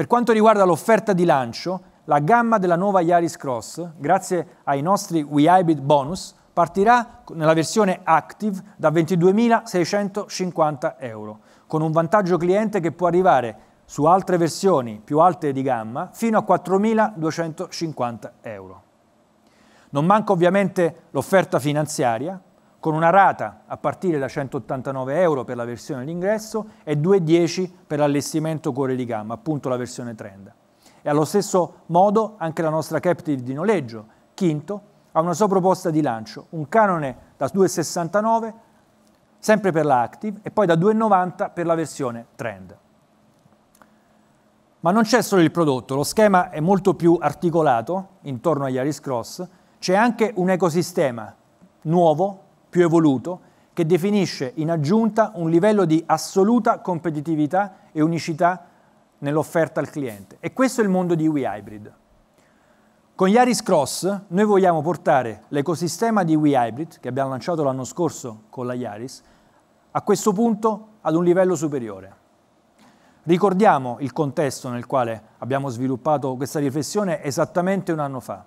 Per quanto riguarda l'offerta di lancio, la gamma della nuova Yaris Cross, grazie ai nostri We Hybrid Bonus, partirà nella versione Active da 22.650 euro, con un vantaggio cliente che può arrivare su altre versioni più alte di gamma fino a 4.250 euro. Non manca ovviamente l'offerta finanziaria, con una rata a partire da 189 euro per la versione d'ingresso e 2,10 per l'allestimento cuore di gamma, appunto la versione trend. E allo stesso modo anche la nostra captive di noleggio, Quinto, ha una sua proposta di lancio, un canone da 2,69 sempre per la Active e poi da 2,90 per la versione trend. Ma non c'è solo il prodotto, lo schema è molto più articolato intorno agli Aris Cross, c'è anche un ecosistema nuovo più evoluto, che definisce in aggiunta un livello di assoluta competitività e unicità nell'offerta al cliente. E questo è il mondo di Wii Hybrid. Con Yaris Cross noi vogliamo portare l'ecosistema di Wii Hybrid, che abbiamo lanciato l'anno scorso con la Yaris, a questo punto ad un livello superiore. Ricordiamo il contesto nel quale abbiamo sviluppato questa riflessione esattamente un anno fa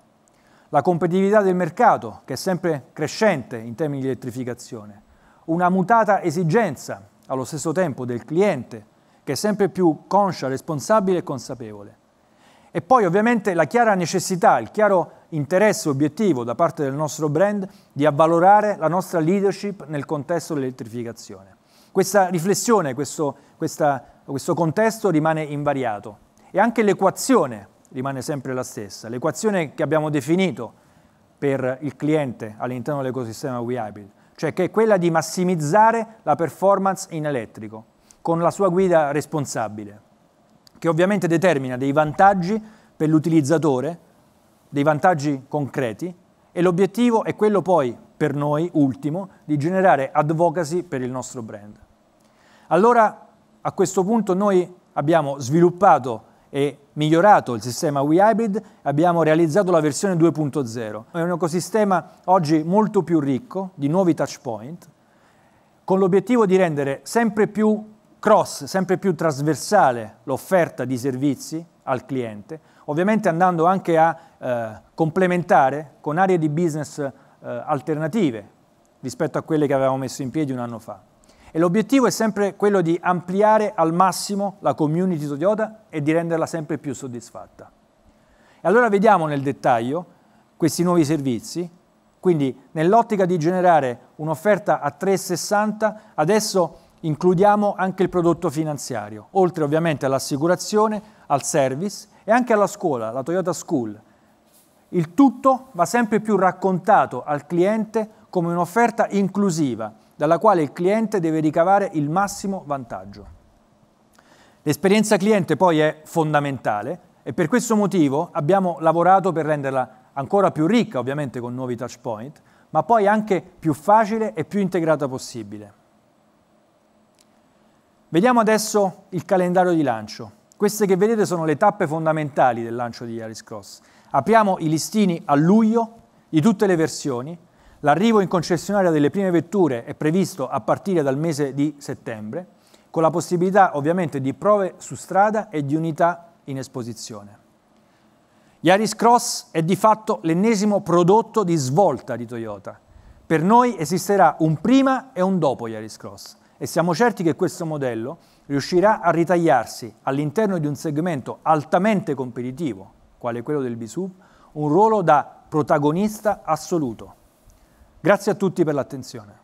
la competitività del mercato, che è sempre crescente in termini di elettrificazione, una mutata esigenza allo stesso tempo del cliente, che è sempre più conscia, responsabile e consapevole. E poi ovviamente la chiara necessità, il chiaro interesse obiettivo da parte del nostro brand di avvalorare la nostra leadership nel contesto dell'elettrificazione. Questa riflessione, questo, questa, questo contesto rimane invariato e anche l'equazione rimane sempre la stessa. L'equazione che abbiamo definito per il cliente all'interno dell'ecosistema WeHybrid, cioè che è quella di massimizzare la performance in elettrico con la sua guida responsabile, che ovviamente determina dei vantaggi per l'utilizzatore, dei vantaggi concreti e l'obiettivo è quello poi per noi, ultimo, di generare advocacy per il nostro brand. Allora, a questo punto noi abbiamo sviluppato e migliorato il sistema WeHybrid, abbiamo realizzato la versione 2.0. È un ecosistema oggi molto più ricco di nuovi touch point, con l'obiettivo di rendere sempre più cross, sempre più trasversale l'offerta di servizi al cliente, ovviamente andando anche a eh, complementare con aree di business eh, alternative rispetto a quelle che avevamo messo in piedi un anno fa. E l'obiettivo è sempre quello di ampliare al massimo la community Toyota e di renderla sempre più soddisfatta. E allora vediamo nel dettaglio questi nuovi servizi. Quindi nell'ottica di generare un'offerta a 360, adesso includiamo anche il prodotto finanziario, oltre ovviamente all'assicurazione, al service e anche alla scuola, la Toyota School. Il tutto va sempre più raccontato al cliente come un'offerta inclusiva dalla quale il cliente deve ricavare il massimo vantaggio. L'esperienza cliente poi è fondamentale e per questo motivo abbiamo lavorato per renderla ancora più ricca, ovviamente con nuovi touch point, ma poi anche più facile e più integrata possibile. Vediamo adesso il calendario di lancio. Queste che vedete sono le tappe fondamentali del lancio di Yaris Cross. Apriamo i listini a luglio di tutte le versioni L'arrivo in concessionaria delle prime vetture è previsto a partire dal mese di settembre, con la possibilità ovviamente di prove su strada e di unità in esposizione. Yaris Cross è di fatto l'ennesimo prodotto di svolta di Toyota. Per noi esisterà un prima e un dopo Yaris Cross e siamo certi che questo modello riuscirà a ritagliarsi all'interno di un segmento altamente competitivo, quale quello del BSUV, un ruolo da protagonista assoluto. Grazie a tutti per l'attenzione.